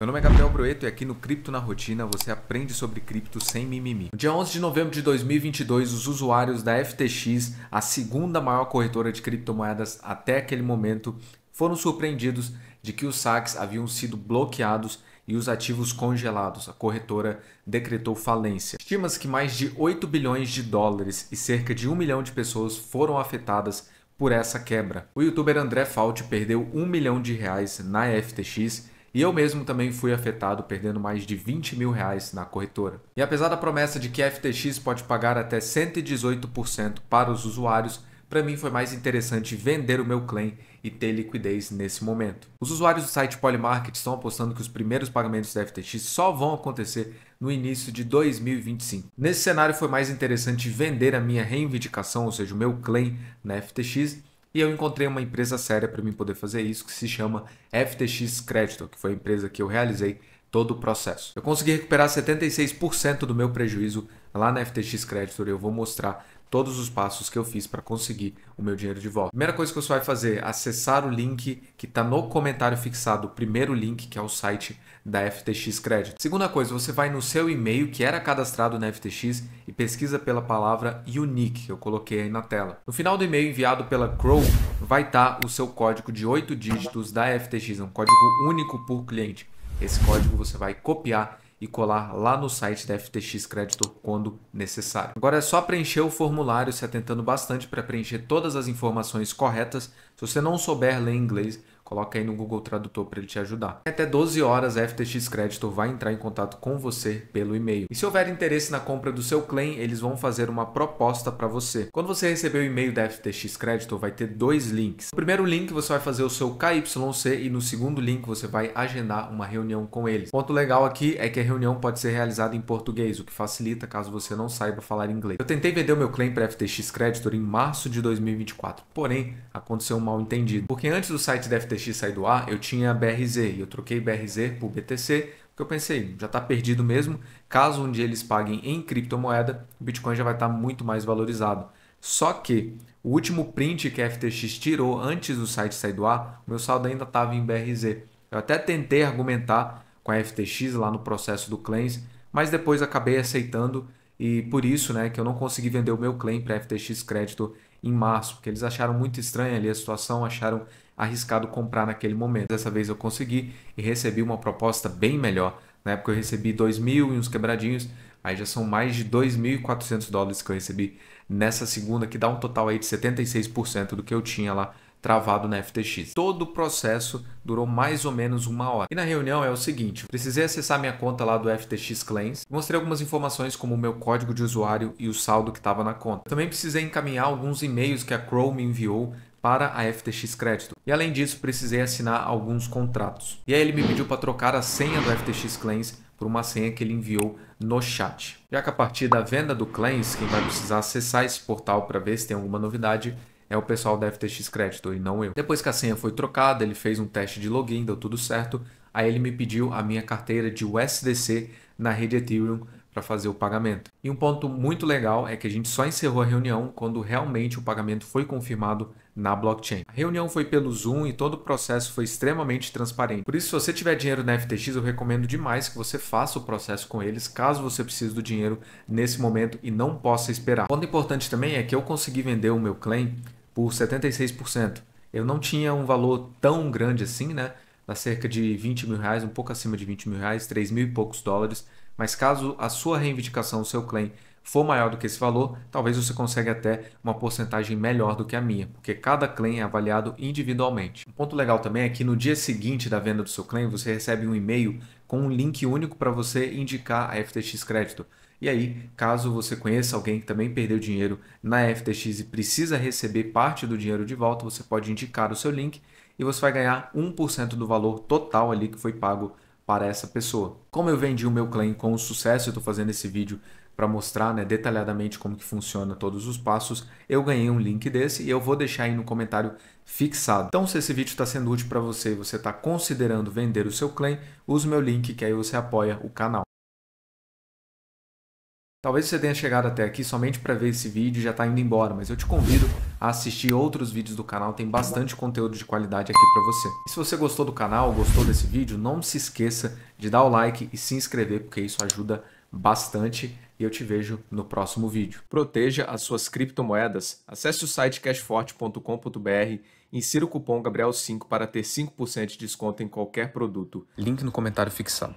Meu nome é Gabriel Broeto e aqui no Cripto na Rotina você aprende sobre cripto sem mimimi. No dia 11 de novembro de 2022, os usuários da FTX, a segunda maior corretora de criptomoedas até aquele momento, foram surpreendidos de que os saques haviam sido bloqueados e os ativos congelados. A corretora decretou falência. Estima-se que mais de 8 bilhões de dólares e cerca de 1 milhão de pessoas foram afetadas por essa quebra. O youtuber André Fault perdeu 1 milhão de reais na FTX e eu mesmo também fui afetado, perdendo mais de 20 mil reais na corretora. E apesar da promessa de que a FTX pode pagar até 118% para os usuários, para mim foi mais interessante vender o meu claim e ter liquidez nesse momento. Os usuários do site Polymarket estão apostando que os primeiros pagamentos da FTX só vão acontecer no início de 2025. Nesse cenário foi mais interessante vender a minha reivindicação, ou seja, o meu claim na FTX, e eu encontrei uma empresa séria para mim poder fazer isso que se chama FTX Crédito, que foi a empresa que eu realizei todo o processo. Eu consegui recuperar 76% do meu prejuízo lá na FTX Creditor e eu vou mostrar todos os passos que eu fiz para conseguir o meu dinheiro de volta. Primeira coisa que você vai fazer, é acessar o link que está no comentário fixado, o primeiro link que é o site da FTX Credit. Segunda coisa, você vai no seu e-mail que era cadastrado na FTX e pesquisa pela palavra unique que eu coloquei aí na tela. No final do e-mail enviado pela Crow, vai estar tá o seu código de oito dígitos da FTX, é um código único por cliente. Esse código você vai copiar e colar lá no site da FTX Creditor quando necessário. Agora é só preencher o formulário se atentando bastante para preencher todas as informações corretas. Se você não souber ler inglês, Coloca aí no Google Tradutor para ele te ajudar. Até 12 horas, a FTX Creditor vai entrar em contato com você pelo e-mail. E se houver interesse na compra do seu claim, eles vão fazer uma proposta para você. Quando você receber o e-mail da FTX Creditor, vai ter dois links. No primeiro link, você vai fazer o seu KYC e no segundo link, você vai agendar uma reunião com eles. O ponto legal aqui é que a reunião pode ser realizada em português, o que facilita caso você não saiba falar inglês. Eu tentei vender o meu claim para a FTX Creditor em março de 2024, porém aconteceu um mal entendido, porque antes do site da FTX BTX sair do ar, eu tinha BRZ e eu troquei BRZ por BTC, porque eu pensei, já está perdido mesmo. Caso um dia eles paguem em criptomoeda, o Bitcoin já vai estar tá muito mais valorizado. Só que o último print que a FTX tirou antes do site sair do ar, o meu saldo ainda estava em BRZ. Eu até tentei argumentar com a FTX lá no processo do claims, mas depois acabei aceitando e por isso né, que eu não consegui vender o meu claim para FTX Crédito em março, porque eles acharam muito estranha ali a situação, acharam arriscado comprar naquele momento. Dessa vez eu consegui e recebi uma proposta bem melhor. Na época eu recebi 2 mil e uns quebradinhos, aí já são mais de 2.400 dólares que eu recebi nessa segunda, que dá um total aí de 76% do que eu tinha lá travado na FTX. Todo o processo durou mais ou menos uma hora. E na reunião é o seguinte, precisei acessar minha conta lá do FTX Claims, mostrei algumas informações como o meu código de usuário e o saldo que estava na conta. Também precisei encaminhar alguns e-mails que a Chrome me enviou para a FTX Crédito. E além disso, precisei assinar alguns contratos. E aí ele me pediu para trocar a senha do FTX Claims por uma senha que ele enviou no chat. Já que a partir da venda do Claims, quem vai precisar acessar esse portal para ver se tem alguma novidade é o pessoal da FTX Crédito e não eu. Depois que a senha foi trocada, ele fez um teste de login, deu tudo certo. Aí ele me pediu a minha carteira de USDC na rede Ethereum para fazer o pagamento. E um ponto muito legal é que a gente só encerrou a reunião quando realmente o pagamento foi confirmado na blockchain. A reunião foi pelo Zoom e todo o processo foi extremamente transparente. Por isso, se você tiver dinheiro na FTX, eu recomendo demais que você faça o processo com eles, caso você precise do dinheiro nesse momento e não possa esperar. ponto importante também é que eu consegui vender o meu claim por 76%. Eu não tinha um valor tão grande assim, né? Da cerca de 20 mil reais, um pouco acima de 20 mil reais, 3 mil e poucos dólares mas caso a sua reivindicação, o seu claim, for maior do que esse valor, talvez você consiga até uma porcentagem melhor do que a minha, porque cada claim é avaliado individualmente. Um ponto legal também é que no dia seguinte da venda do seu claim, você recebe um e-mail com um link único para você indicar a FTX Crédito. E aí, caso você conheça alguém que também perdeu dinheiro na FTX e precisa receber parte do dinheiro de volta, você pode indicar o seu link e você vai ganhar 1% do valor total ali que foi pago para essa pessoa. Como eu vendi o meu claim com sucesso, eu estou fazendo esse vídeo para mostrar né, detalhadamente como que funciona todos os passos, eu ganhei um link desse e eu vou deixar aí no comentário fixado. Então, se esse vídeo está sendo útil para você e você está considerando vender o seu claim, use o meu link que aí você apoia o canal. Talvez você tenha chegado até aqui somente para ver esse vídeo e já está indo embora, mas eu te convido a assistir outros vídeos do canal, tem bastante conteúdo de qualidade aqui para você. E se você gostou do canal, gostou desse vídeo, não se esqueça de dar o like e se inscrever, porque isso ajuda bastante e eu te vejo no próximo vídeo. Proteja as suas criptomoedas. Acesse o site cashforte.com.br insira o cupom GABRIEL5 para ter 5% de desconto em qualquer produto. Link no comentário fixado.